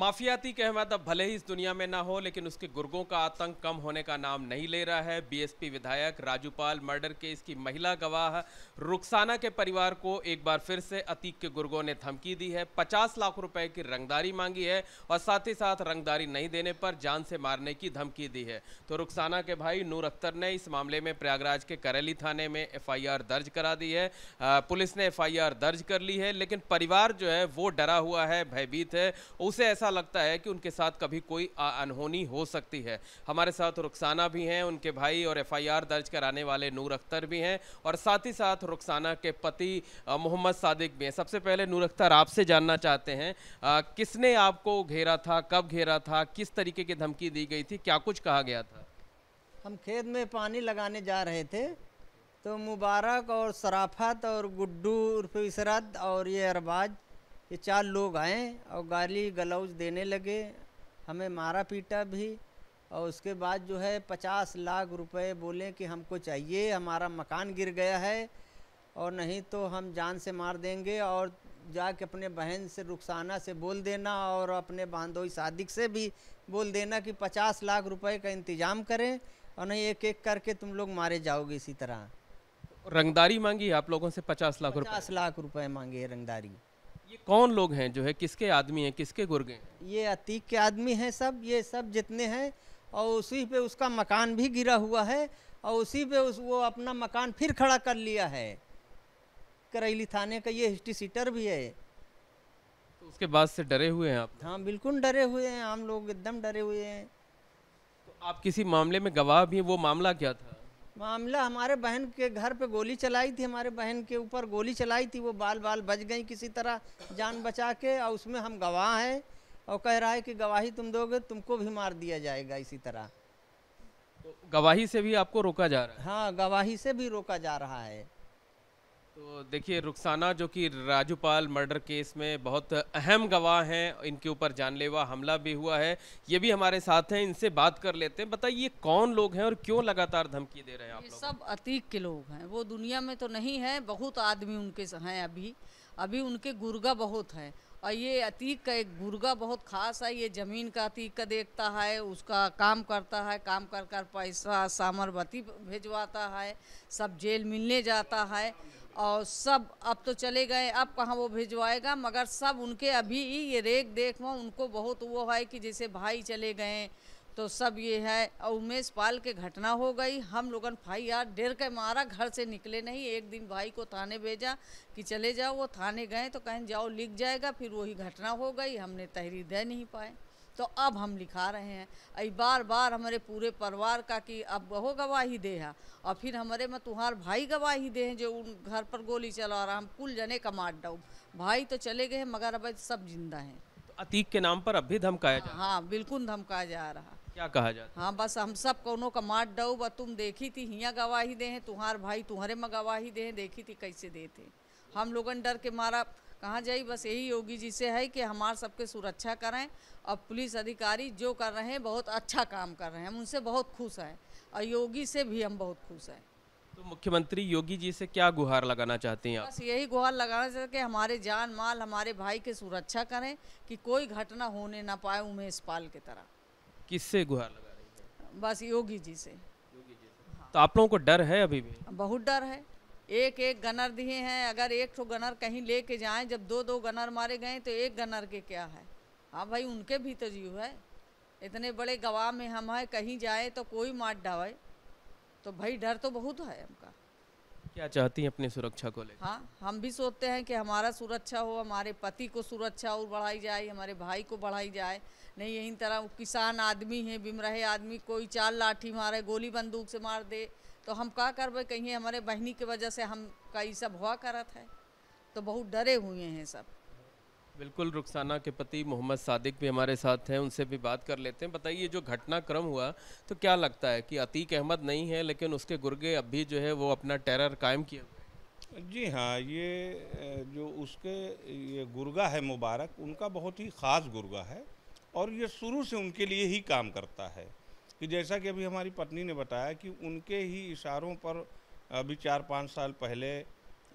माफियाती कहमत अब भले ही इस दुनिया में ना हो लेकिन उसके गुर्गों का आतंक कम होने का नाम नहीं ले रहा है बीएसपी विधायक राजूपाल मर्डर केस की महिला गवाह रुखसाना के परिवार को एक बार फिर से अतीक के गुर्गों ने धमकी दी है 50 लाख रुपए की रंगदारी मांगी है और साथ ही साथ रंगदारी नहीं देने पर जान से मारने की धमकी दी है तो रुखसाना के भाई नूर अख्तर ने इस मामले में प्रयागराज के करेली थाने में एफ दर्ज करा दी है पुलिस ने एफ दर्ज कर ली है लेकिन परिवार जो है वो डरा हुआ है भयभीत है उसे ऐसा ऐसा लगता है कि उनके साथ कभी कोई अनहोनी हो सकती है हमारे साथ रुखसाना भी हैं उनके भाई और एफआईआर दर्ज कराने वाले नूर अख्तर भी हैं और साथ ही साथ रुखसाना के पति मोहम्मद सादिक भी हैं सबसे पहले नूर अख्तर आपसे जानना चाहते हैं आ, किसने आपको घेरा था कब घेरा था किस तरीके की धमकी दी गई थी क्या कुछ कहा गया था हम खेत में पानी लगाने जा रहे थे तो मुबारक और शराफत और गुड्डू उर्फ इसरत और ये अरबाज ये चार लोग आए और गाली गलौज देने लगे हमें मारा पीटा भी और उसके बाद जो है पचास लाख रुपए बोले कि हमको चाहिए हमारा मकान गिर गया है और नहीं तो हम जान से मार देंगे और जाके अपने बहन से रुखसाना से बोल देना और अपने बांदोई सादिक से भी बोल देना कि पचास लाख रुपए का इंतज़ाम करें और नहीं एक एक करके तुम लोग मारे जाओगे इसी तरह रंगदारी मांगी आप लोगों से पचास लाख पचास लाख रुपए मांगे रंगदारी ये कौन लोग हैं जो है किसके आदमी हैं किसके गुर्गे हैं ये अतीक के आदमी हैं सब ये सब जितने हैं और उसी पे उसका मकान भी गिरा हुआ है और उसी पे उस वो अपना मकान फिर खड़ा कर लिया है करेली थाने का ये हिस्ट्री सीटर भी है तो उसके बाद से डरे हुए हैं आप हाँ बिल्कुल डरे हुए हैं हम लोग एकदम डरे हुए हैं तो आप किसी मामले में गवाह भी वो मामला क्या था मामला हमारे बहन के घर पे गोली चलाई थी हमारे बहन के ऊपर गोली चलाई थी वो बाल बाल बच गई किसी तरह जान बचा के और उसमें हम गवाह हैं और कह रहा है कि गवाही तुम दोगे तुमको भी मार दिया जाएगा इसी तरह तो गवाही से भी आपको रोका जा रहा है हाँ गवाही से भी रोका जा रहा है तो देखिए रुखसाना जो कि राजूपाल मर्डर केस में बहुत अहम गवाह हैं इनके ऊपर जानलेवा हमला भी हुआ है ये भी हमारे साथ हैं इनसे बात कर लेते हैं बताइए कौन लोग हैं और क्यों लगातार धमकी दे रहे हैं आप ये लोग? सब अतीक के लोग हैं वो दुनिया में तो नहीं है बहुत आदमी उनके हैं अभी अभी उनके गुर्गा बहुत हैं और ये अतीक का एक गुर्गा बहुत खास है ये ज़मीन का अतीक का देखता है उसका काम करता है काम कर कर पैसा सामरवती भिजवाता है सब जेल मिलने जाता है और सब अब तो चले गए अब कहाँ वो भिजवाएगा मगर सब उनके अभी ही ये रेख देख में उनको बहुत वो है कि जैसे भाई चले गए तो सब ये है और उमेश पाल के घटना हो गई हम लोगन भाई यार डर के मारा घर से निकले नहीं एक दिन भाई को थाने भेजा कि चले जाओ वो थाने गए तो कहें जाओ लिख जाएगा फिर वही घटना हो गई हमने तहरीर दे नहीं पाए तो अब हम लिखा रहे हैं और बार बार हमारे पूरे परिवार का कि अब वो गवाही दे है और फिर हमारे में तुम्हार भाई गवाही दे हैं जो उन घर पर गोली चला रहा हम कुल जने का मार डाऊ भाई तो चले गए मगर अब सब जिंदा हैं तो अतीक के नाम पर अब भी धमकाया जा हाँ बिल्कुल धमकाया जा रहा क्या कहा जाता हाँ बस हम सब कोनों का मार डाऊ ब तुम देखी थी हियाँ गवाही दे हैं तुम्हार भाई तुम्हारे में गवाही दे देखी थी कैसे देते हम लोगन डर के मारा कहाँ जाए बस यही योगी जी से है कि हमारे सबके सुरक्षा करें और पुलिस अधिकारी जो कर रहे हैं बहुत अच्छा काम कर रहे हैं हम उनसे बहुत खुश हैं और योगी से भी हम बहुत खुश हैं तो मुख्यमंत्री योगी जी से क्या गुहार लगाना चाहते हैं बस यही गुहार लगाना चाहते कि हमारे जान माल हमारे भाई की सुरक्षा करें कि कोई घटना होने ना पाए उमेश पाल की तरह किससे गुहार लगा रही है बस योगी जी से योगी जी से हाँ। तो आप लोगों को डर है अभी भी बहुत डर है एक एक गनर दिए हैं अगर एक तो गनर कहीं ले के जाए जब दो दो गनर मारे गए तो एक गनर के क्या है हाँ भाई उनके भी तो जीव है इतने बड़े गवाह में हम हैं कहीं जाए तो कोई मार डावे तो भाई डर तो बहुत है हमका क्या चाहती हैं अपनी सुरक्षा को लेकर हाँ हम भी सोचते हैं कि हमारा सुरक्षा हो हमारे पति को सुरक्षा और बढ़ाई जाए हमारे भाई को बढ़ाई जाए नहीं यही तरह किसान आदमी है बिमरहे आदमी कोई चार लाठी मारे गोली बंदूक से मार दे तो हम का कर कहीं हमारे बहनी के वजह से हम का ये सब हुआ करत है तो बहुत डरे हुए हैं सब बिल्कुल रुखसाना के पति मोहम्मद सादिक भी हमारे साथ हैं उनसे भी बात कर लेते हैं बताइए जो घटनाक्रम हुआ तो क्या लगता है कि अतीक अहमद नहीं है लेकिन उसके गुर्गे अब भी जो है वो अपना टेरर कायम किए जी हाँ ये जो उसके ये गुर्गा है मुबारक उनका बहुत ही ख़ास गुर्गा है और ये शुरू से उनके लिए ही काम करता है कि जैसा कि अभी हमारी पत्नी ने बताया कि उनके ही इशारों पर अभी चार पाँच साल पहले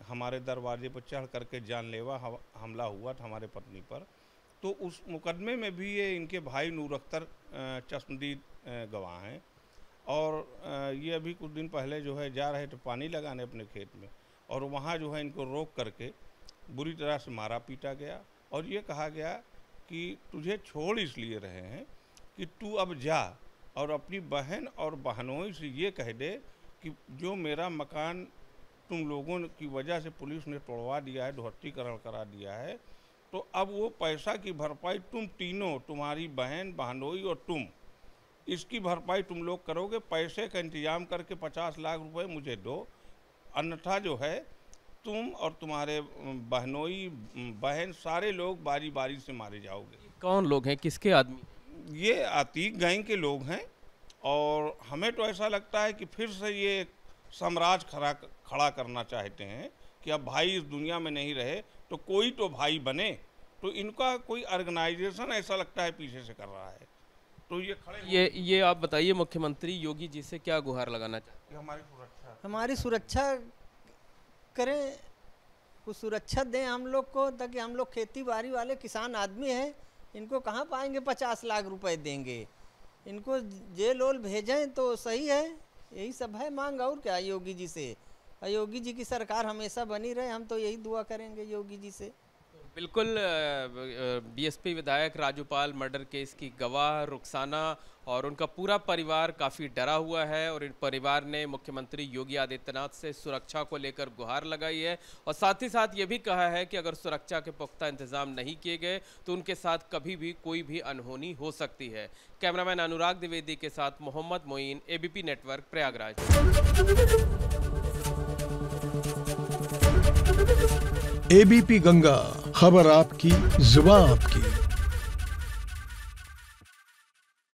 हमारे दरवाजे पर चढ़ करके जानलेवा हमला हुआ था हमारे पत्नी पर तो उस मुकदमे में भी ये इनके भाई नूर अख्तर चश्मदीद गवाह हैं और ये अभी कुछ दिन पहले जो है जा रहे थे पानी लगाने अपने खेत में और वहाँ जो है इनको रोक करके बुरी तरह से मारा पीटा गया और ये कहा गया कि तुझे छोड़ इसलिए रहे हैं कि तू अब जा और अपनी बहन और बहनों से ये कह दे कि जो मेरा मकान तुम लोगों की वजह से पुलिस ने तोड़वा दिया है ध्वस्तीकरण करा दिया है तो अब वो पैसा की भरपाई तुम तीनों तुम्हारी बहन बहनोई और तुम इसकी भरपाई तुम लोग करोगे पैसे का इंतजाम करके पचास लाख रुपए मुझे दो अन्यथा जो है तुम और तुम्हारे बहनोई बहन सारे लोग बारी बारी से मारे जाओगे कौन लोग हैं किसके आदमी ये अतीक गैंग के लोग हैं और हमें तो ऐसा लगता है कि फिर से ये साम्राज्य खड़ा खड़ा करना चाहते हैं कि अब भाई इस दुनिया में नहीं रहे तो कोई तो भाई बने तो इनका कोई ऑर्गेनाइजेशन ऐसा लगता है पीछे से कर रहा है तो ये खड़े ये ये आप बताइए मुख्यमंत्री योगी जी से क्या गुहार लगाना चाहते हमारी सुरक्षा हमारी सुरक्षा करें कुछ सुरक्षा दें हम लोग को ताकि हम लोग खेती बाड़ी वाले किसान आदमी हैं इनको कहाँ पाएंगे पचास लाख रुपए देंगे इनको जेल ओल भेजें तो सही है यही सब है मांग और क्या योगी जी से योगी जी की सरकार हमेशा बनी रहे हम तो यही दुआ करेंगे योगी जी से बिल्कुल बीएसपी विधायक राजूपाल मर्डर केस की गवाह रुखसाना और उनका पूरा परिवार काफ़ी डरा हुआ है और इन परिवार ने मुख्यमंत्री योगी आदित्यनाथ से सुरक्षा को लेकर गुहार लगाई है और साथ ही साथ ये भी कहा है कि अगर सुरक्षा के पुख्ता इंतजाम नहीं किए गए तो उनके साथ कभी भी कोई भी अनहोनी हो सकती है कैमरामैन अनुराग द्विवेदी के साथ Mohammad Moin ABP network Prayagraj ABP Ganga खबर आपकी जुबा आपकी